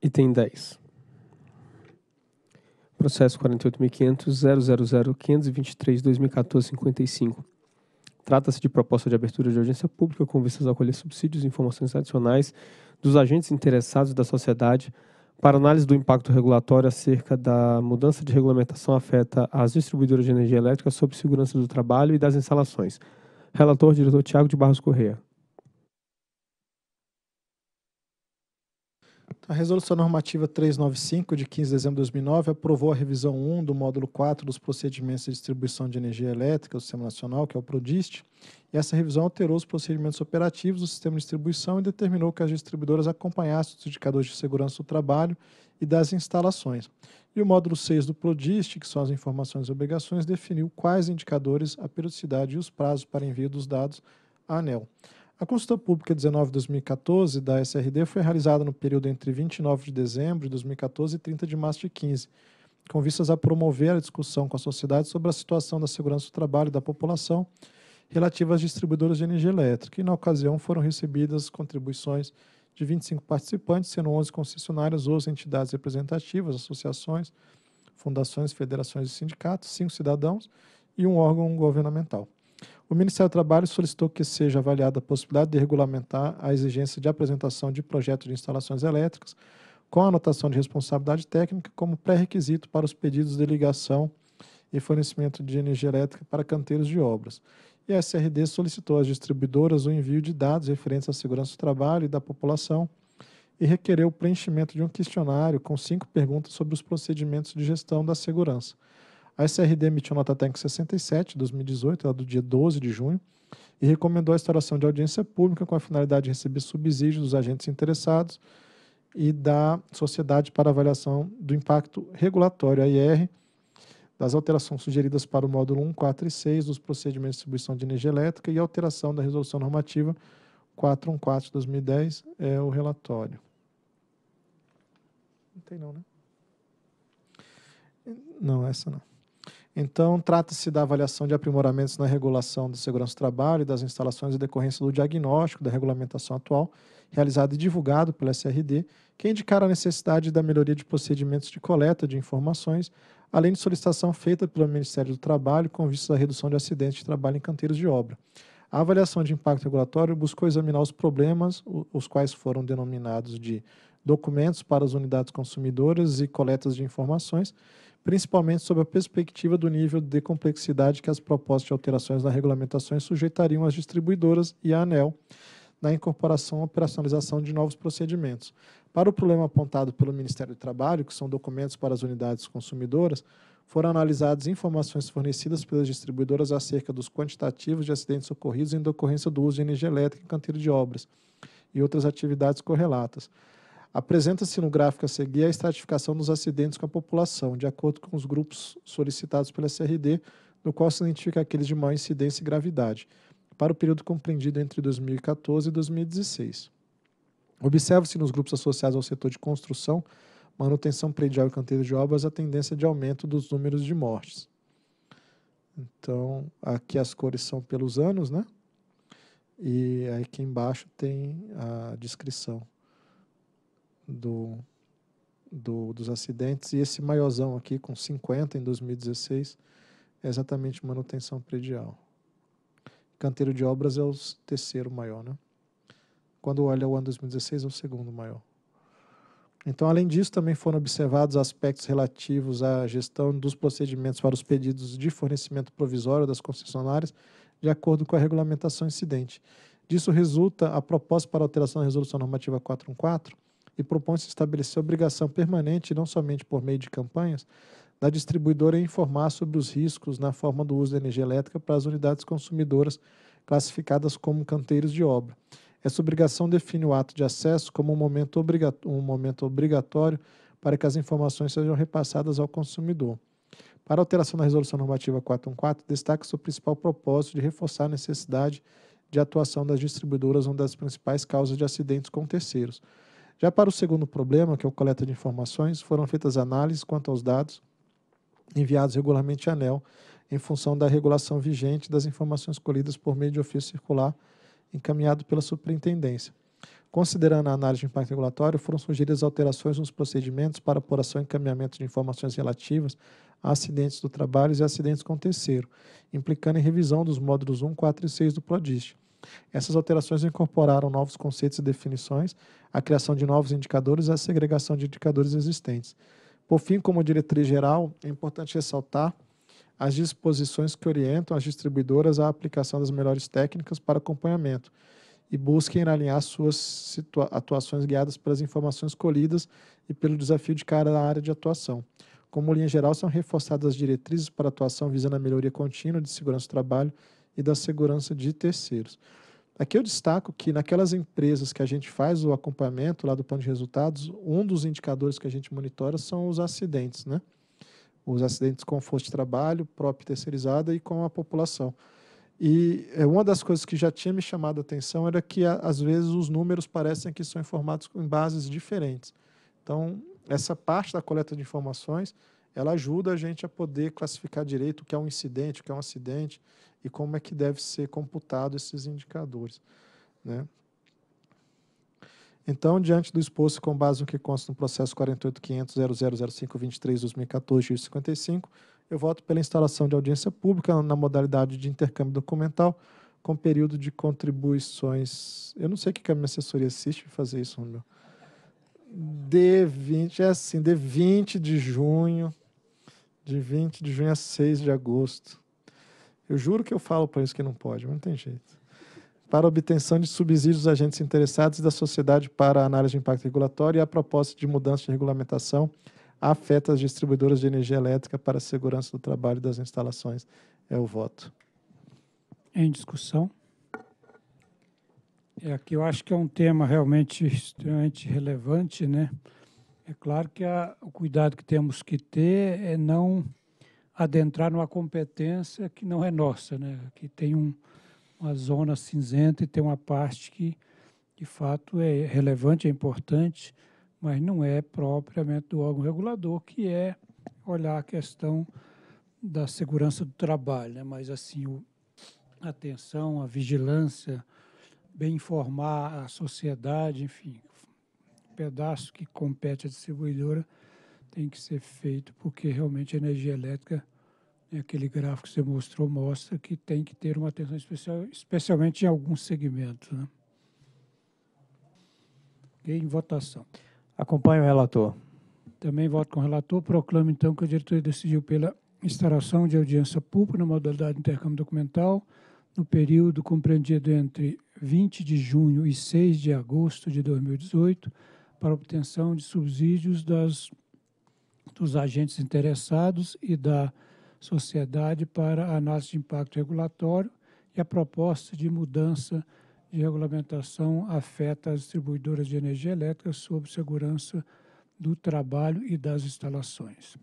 Item 10. Processo 48.500.000.523.2014.55. Trata-se de proposta de abertura de audiência pública com vistas a acolher subsídios e informações adicionais dos agentes interessados da sociedade para análise do impacto regulatório acerca da mudança de regulamentação afeta as distribuidoras de energia elétrica sobre segurança do trabalho e das instalações. Relator, diretor Tiago de Barros Correia. A Resolução Normativa 395, de 15 de dezembro de 2009, aprovou a revisão 1 do módulo 4 dos procedimentos de distribuição de energia elétrica do Sistema Nacional, que é o PRODIST, e essa revisão alterou os procedimentos operativos do sistema de distribuição e determinou que as distribuidoras acompanhassem os indicadores de segurança do trabalho e das instalações. E o módulo 6 do PRODIST, que são as informações e obrigações, definiu quais indicadores, a periodicidade e os prazos para envio dos dados à ANEL. A consulta pública 19-2014 da SRD foi realizada no período entre 29 de dezembro de 2014 e 30 de março de 15, com vistas a promover a discussão com a sociedade sobre a situação da segurança do trabalho da população relativa às distribuidoras de energia elétrica. E, na ocasião, foram recebidas contribuições de 25 participantes, sendo 11 concessionárias ou entidades representativas, associações, fundações, federações e sindicatos, cinco cidadãos e um órgão governamental. O Ministério do Trabalho solicitou que seja avaliada a possibilidade de regulamentar a exigência de apresentação de projetos de instalações elétricas com anotação de responsabilidade técnica como pré-requisito para os pedidos de ligação e fornecimento de energia elétrica para canteiros de obras. E a SRD solicitou às distribuidoras o envio de dados referentes à segurança do trabalho e da população e requereu o preenchimento de um questionário com cinco perguntas sobre os procedimentos de gestão da segurança. A SRD emitiu nota técnica 67, 2018, do dia 12 de junho, e recomendou a instauração de audiência pública com a finalidade de receber subsídios dos agentes interessados e da Sociedade para Avaliação do Impacto Regulatório, AIR, das alterações sugeridas para o módulo 1, 4 e 6 dos procedimentos de distribuição de energia elétrica e alteração da resolução normativa 414 de 2010 é o relatório. Não tem não, né? Não, essa não. Então, trata-se da avaliação de aprimoramentos na regulação da segurança do trabalho e das instalações em decorrência do diagnóstico da regulamentação atual, realizado e divulgado pela SRD, que indicara a necessidade da melhoria de procedimentos de coleta de informações, além de solicitação feita pelo Ministério do Trabalho com vista à redução de acidentes de trabalho em canteiros de obra. A avaliação de impacto regulatório buscou examinar os problemas, os quais foram denominados de documentos para as unidades consumidoras e coletas de informações, principalmente sob a perspectiva do nível de complexidade que as propostas de alterações na regulamentação sujeitariam às distribuidoras e à ANEL na incorporação e operacionalização de novos procedimentos. Para o problema apontado pelo Ministério do Trabalho, que são documentos para as unidades consumidoras, foram analisadas informações fornecidas pelas distribuidoras acerca dos quantitativos de acidentes ocorridos em decorrência do uso de energia elétrica em canteiro de obras e outras atividades correlatas. Apresenta-se no gráfico a seguir a estratificação dos acidentes com a população, de acordo com os grupos solicitados pela CRD, no qual se identifica aqueles de maior incidência e gravidade, para o período compreendido entre 2014 e 2016. Observa-se nos grupos associados ao setor de construção, manutenção predial e canteiro de obras a tendência de aumento dos números de mortes. Então, aqui as cores são pelos anos, né? E aqui embaixo tem a descrição do, do, dos acidentes. E esse maiorzão aqui, com 50 em 2016, é exatamente manutenção predial. Canteiro de obras é o terceiro maior, né? Quando olha o ano 2016, é o segundo maior. Então, além disso, também foram observados aspectos relativos à gestão dos procedimentos para os pedidos de fornecimento provisório das concessionárias, de acordo com a regulamentação incidente. Disso resulta a proposta para alteração da Resolução Normativa 414, e propõe-se estabelecer obrigação permanente, não somente por meio de campanhas, da distribuidora informar sobre os riscos na forma do uso da energia elétrica para as unidades consumidoras classificadas como canteiros de obra. Essa obrigação define o ato de acesso como um momento, um momento obrigatório para que as informações sejam repassadas ao consumidor. Para a alteração da Resolução Normativa 414, destaca-se o principal propósito de reforçar a necessidade de atuação das distribuidoras, uma das principais causas de acidentes com terceiros. Já para o segundo problema, que é o coleta de informações, foram feitas análises quanto aos dados enviados regularmente à ANEL, em função da regulação vigente das informações colhidas por meio de ofício circular encaminhado pela superintendência. Considerando a análise de impacto regulatório, foram sugeridas alterações nos procedimentos para apuração e encaminhamento de informações relativas a acidentes do trabalho e acidentes com terceiro, implicando em revisão dos módulos 1, 4 e 6 do PRODIST essas alterações incorporaram novos conceitos e definições, a criação de novos indicadores e a segregação de indicadores existentes. Por fim, como diretriz geral, é importante ressaltar as disposições que orientam as distribuidoras à aplicação das melhores técnicas para acompanhamento e busquem alinhar suas atuações guiadas pelas informações colhidas e pelo desafio de cada área de atuação. Como linha geral, são reforçadas as diretrizes para atuação visando a melhoria contínua de segurança do trabalho e da segurança de terceiros. Aqui eu destaco que naquelas empresas que a gente faz o acompanhamento lá do plano de resultados, um dos indicadores que a gente monitora são os acidentes, né? Os acidentes com força de trabalho, própria terceirizada e com a população. E eh, uma das coisas que já tinha me chamado a atenção era que, às vezes, os números parecem que são informados em bases diferentes. Então, essa parte da coleta de informações ela ajuda a gente a poder classificar direito o que é um incidente, o que é um acidente e como é que deve ser computado esses indicadores. Né? Então, diante do exposto com base no que consta no processo 48.500.000523-2014-55, eu voto pela instalação de audiência pública na modalidade de intercâmbio documental com período de contribuições. Eu não sei o que a minha assessoria assiste fazer isso meu. D20, é assim, D20 de junho, de 20 de junho a 6 de agosto. Eu juro que eu falo para isso que não pode, mas não tem jeito. Para obtenção de subsídios dos agentes interessados e da sociedade para a análise de impacto regulatório e a proposta de mudança de regulamentação afeta as distribuidoras de energia elétrica para a segurança do trabalho das instalações. É o voto. Em discussão? É aqui eu acho que é um tema realmente extremamente relevante, né? É claro que a, o cuidado que temos que ter é não adentrar numa competência que não é nossa, né? Que tem um, uma zona cinzenta e tem uma parte que, de fato, é relevante, é importante, mas não é propriamente do órgão regulador, que é olhar a questão da segurança do trabalho, né? Mas assim, o, a atenção, a vigilância bem informar a sociedade, enfim, o pedaço que compete à distribuidora tem que ser feito, porque realmente a energia elétrica, né, aquele gráfico que você mostrou, mostra que tem que ter uma atenção especial, especialmente em alguns segmentos. Né? em votação. Acompanhe o relator. Também voto com o relator. Proclamo, então, que a diretoria decidiu pela instalação de audiência pública na modalidade de intercâmbio documental no período compreendido entre 20 de junho e 6 de agosto de 2018, para obtenção de subsídios das, dos agentes interessados e da sociedade para análise de impacto regulatório e a proposta de mudança de regulamentação afeta as distribuidoras de energia elétrica sob segurança do trabalho e das instalações.